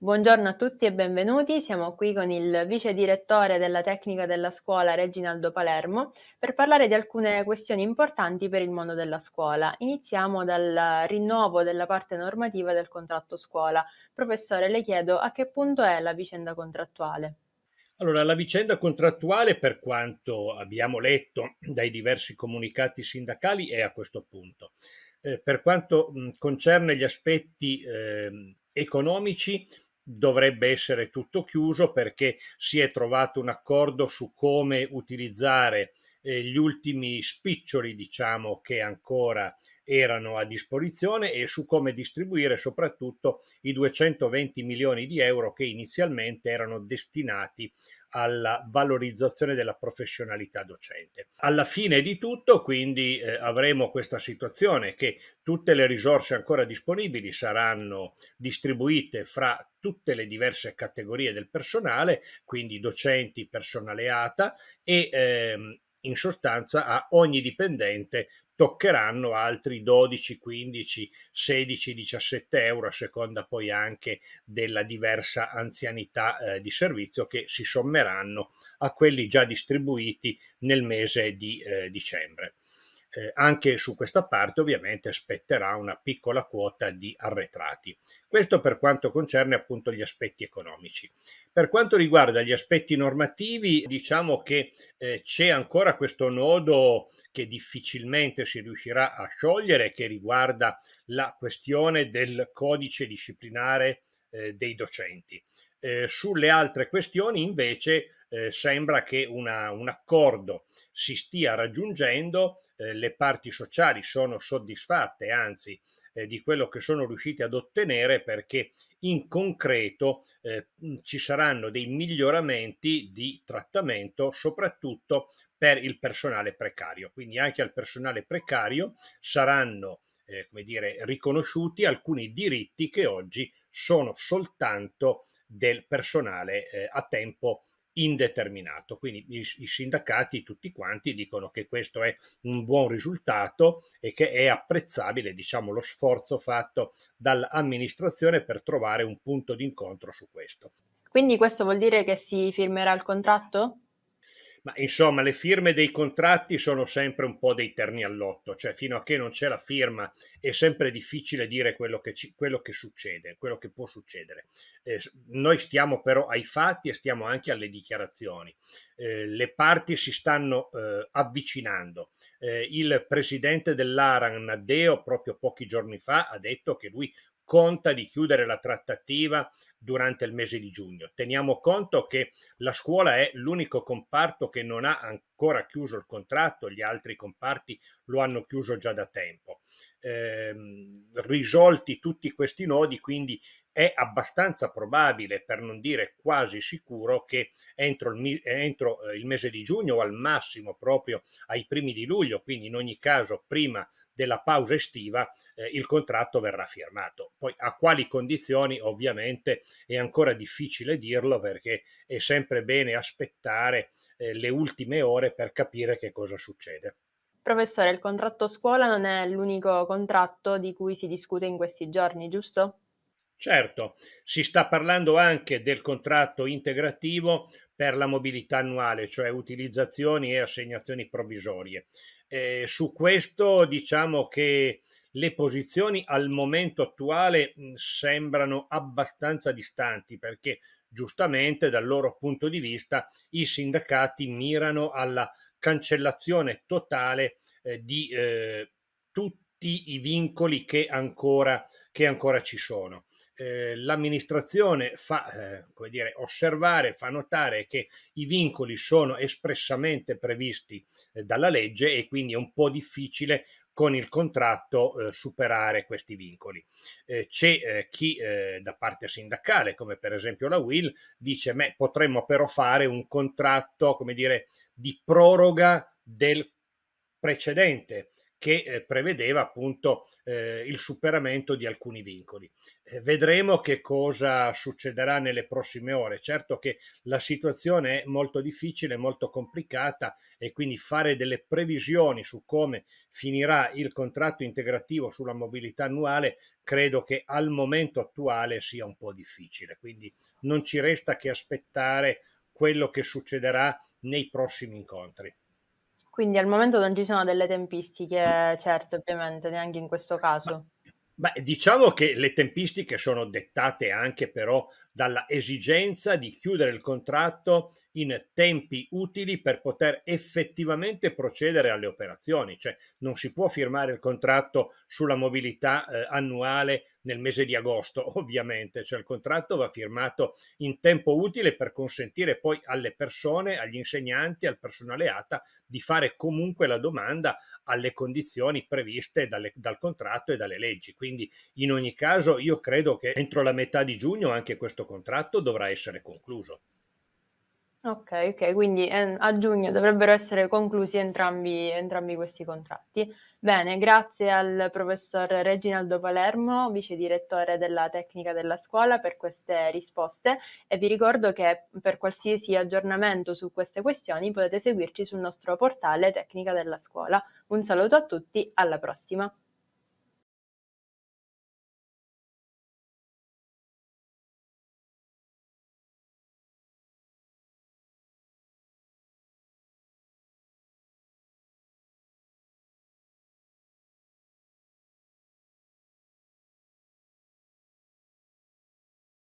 Buongiorno a tutti e benvenuti, siamo qui con il vice direttore della tecnica della scuola Reginaldo Palermo per parlare di alcune questioni importanti per il mondo della scuola. Iniziamo dal rinnovo della parte normativa del contratto scuola. Professore, le chiedo a che punto è la vicenda contrattuale? Allora, la vicenda contrattuale, per quanto abbiamo letto dai diversi comunicati sindacali, è a questo punto. Eh, per quanto mh, concerne gli aspetti eh, economici, dovrebbe essere tutto chiuso perché si è trovato un accordo su come utilizzare eh, gli ultimi spiccioli diciamo che ancora erano a disposizione e su come distribuire soprattutto i 220 milioni di euro che inizialmente erano destinati alla valorizzazione della professionalità docente. Alla fine di tutto, quindi, eh, avremo questa situazione che tutte le risorse ancora disponibili saranno distribuite fra tutte le diverse categorie del personale, quindi docenti, personale ATA e ehm, in sostanza a ogni dipendente toccheranno altri 12, 15, 16, 17 euro a seconda poi anche della diversa anzianità eh, di servizio che si sommeranno a quelli già distribuiti nel mese di eh, dicembre. Eh, anche su questa parte ovviamente spetterà una piccola quota di arretrati. Questo per quanto concerne appunto gli aspetti economici. Per quanto riguarda gli aspetti normativi, diciamo che eh, c'è ancora questo nodo che difficilmente si riuscirà a sciogliere che riguarda la questione del codice disciplinare eh, dei docenti. Eh, sulle altre questioni invece eh, sembra che una, un accordo si stia raggiungendo, eh, le parti sociali sono soddisfatte, anzi eh, di quello che sono riusciti ad ottenere perché in concreto eh, ci saranno dei miglioramenti di trattamento soprattutto per il personale precario. Quindi anche al personale precario saranno eh, come dire, riconosciuti alcuni diritti che oggi sono soltanto del personale eh, a tempo indeterminato. Quindi i, i, sindacati tutti quanti dicono che questo è un buon risultato e che è apprezzabile diciamo, lo sforzo fatto dall'amministrazione per trovare un punto d'incontro su questo. Quindi questo vuol dire che si firmerà il contratto? Ma insomma, le firme dei contratti sono sempre un po' dei terni all'otto, cioè fino a che non c'è la firma è sempre difficile dire quello che, ci, quello che succede, quello che può succedere. Eh, noi stiamo però ai fatti e stiamo anche alle dichiarazioni. Eh, le parti si stanno eh, avvicinando. Eh, il presidente dell'Aran, Nadeo, proprio pochi giorni fa ha detto che lui conta di chiudere la trattativa durante il mese di giugno. Teniamo conto che la scuola è l'unico comparto che non ha ancora chiuso il contratto, gli altri comparti lo hanno chiuso già da tempo. Ehm, risolti tutti questi nodi, quindi è abbastanza probabile, per non dire quasi sicuro, che entro il, entro eh, il, mese di giugno o al massimo proprio ai primi di luglio, quindi in ogni caso prima della pausa estiva, eh, il contratto verrà firmato. Poi a quali condizioni ovviamente è ancora difficile dirlo perché è sempre bene aspettare eh, le ultime ore per capire che cosa succede. Professore, il contratto scuola non è l'unico contratto di cui si discute in questi giorni, giusto? Certo, si sta parlando anche del contratto integrativo per la mobilità annuale, cioè utilizzazioni e assegnazioni provvisorie. Eh, su questo diciamo che le posizioni al momento attuale sembrano abbastanza distanti perché giustamente dal loro punto di vista i sindacati mirano alla cancellazione totale eh, di eh, tutti i vincoli che ancora, che ancora ci sono. Eh, l'amministrazione fa eh, dire, osservare, fa notare che i vincoli sono espressamente previsti eh, dalla legge e quindi è un po' difficile con il contratto eh, superare questi vincoli. Eh, c'è eh, chi eh, da parte sindacale, come per esempio la Will, dice beh, potremmo però fare un contratto, come dire, di proroga del precedente che eh, prevedeva appunto eh, il superamento di alcuni vincoli. Eh, vedremo che cosa succederà nelle prossime ore. Certo che la situazione è molto difficile, molto complicata e quindi fare delle previsioni su come finirà il contratto integrativo sulla mobilità annuale credo che al momento attuale sia un po' difficile. Quindi non ci resta che aspettare quello che succederà nei prossimi incontri. Quindi al momento non ci sono delle tempistiche certo, ovviamente, neanche in questo caso. Beh, diciamo che le tempistiche sono dettate anche però dalla esigenza di chiudere il contratto in tempi utili per poter effettivamente procedere alle operazioni, cioè non si può firmare il contratto sulla mobilità eh, annuale nel mese di agosto, ovviamente, cioè il contratto va firmato in tempo utile per consentire poi alle persone, agli insegnanti, al personale ATA di fare comunque la domanda alle condizioni previste dalle, dal contratto e dalle leggi. Quindi in ogni caso io credo che entro la metà di giugno anche questo contratto dovrà essere concluso. Ok, okay, quindi eh, a giugno dovrebbero essere conclusi entrambi, entrambi questi contratti. Bene, grazie al professor Reginaldo Palermo, vice direttore della tecnica della scuola, per queste risposte e vi ricordo che per qualsiasi aggiornamento su queste questioni potete seguirci sul nostro portale Tecnica della Scuola. Un saluto a tutti, alla prossima!